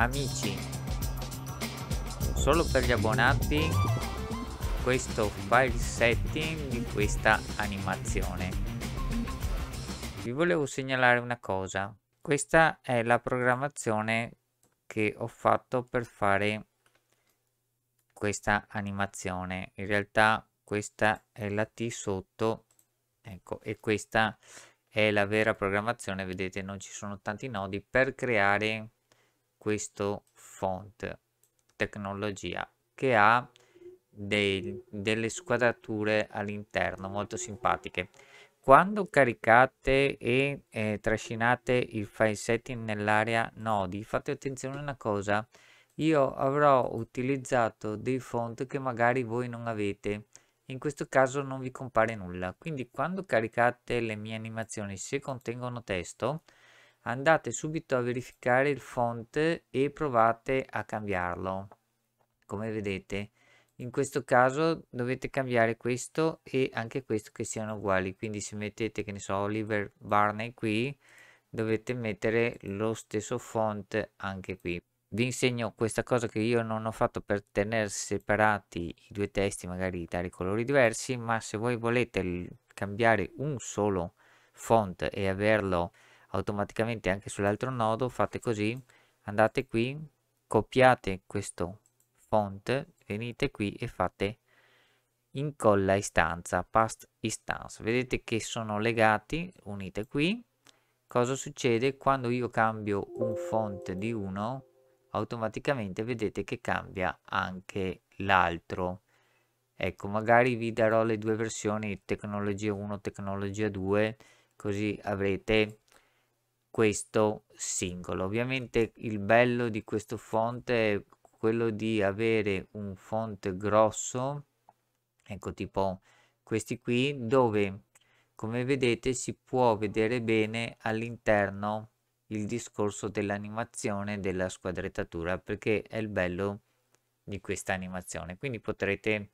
amici solo per gli abbonati questo file setting di questa animazione vi volevo segnalare una cosa questa è la programmazione che ho fatto per fare questa animazione in realtà questa è la T sotto ecco e questa è la vera programmazione vedete non ci sono tanti nodi per creare questo font tecnologia che ha dei, delle squadrature all'interno molto simpatiche quando caricate e eh, trascinate il file setting nell'area nodi fate attenzione a una cosa io avrò utilizzato dei font che magari voi non avete in questo caso non vi compare nulla quindi quando caricate le mie animazioni se contengono testo andate subito a verificare il font e provate a cambiarlo come vedete in questo caso dovete cambiare questo e anche questo che siano uguali quindi se mettete che ne so Oliver Barney qui dovete mettere lo stesso font anche qui vi insegno questa cosa che io non ho fatto per tenere separati i due testi magari dare colori diversi ma se voi volete cambiare un solo font e averlo automaticamente anche sull'altro nodo fate così andate qui copiate questo font venite qui e fate incolla istanza past istanza vedete che sono legati unite qui cosa succede quando io cambio un font di uno automaticamente vedete che cambia anche l'altro ecco magari vi darò le due versioni tecnologia 1 tecnologia 2 così avrete questo singolo. Ovviamente il bello di questo fonte è quello di avere un fonte grosso, ecco tipo questi qui, dove come vedete si può vedere bene all'interno il discorso dell'animazione della squadrettatura perché è il bello di questa animazione quindi potrete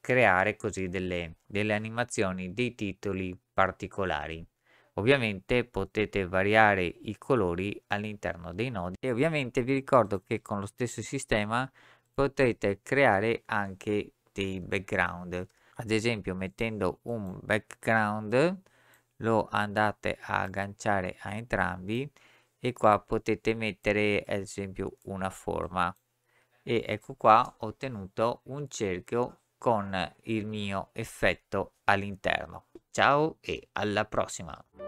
creare così delle, delle animazioni dei titoli particolari Ovviamente potete variare i colori all'interno dei nodi e ovviamente vi ricordo che con lo stesso sistema potete creare anche dei background. Ad esempio mettendo un background lo andate a agganciare a entrambi e qua potete mettere ad esempio una forma e ecco qua ho ottenuto un cerchio con il mio effetto all'interno ciao e alla prossima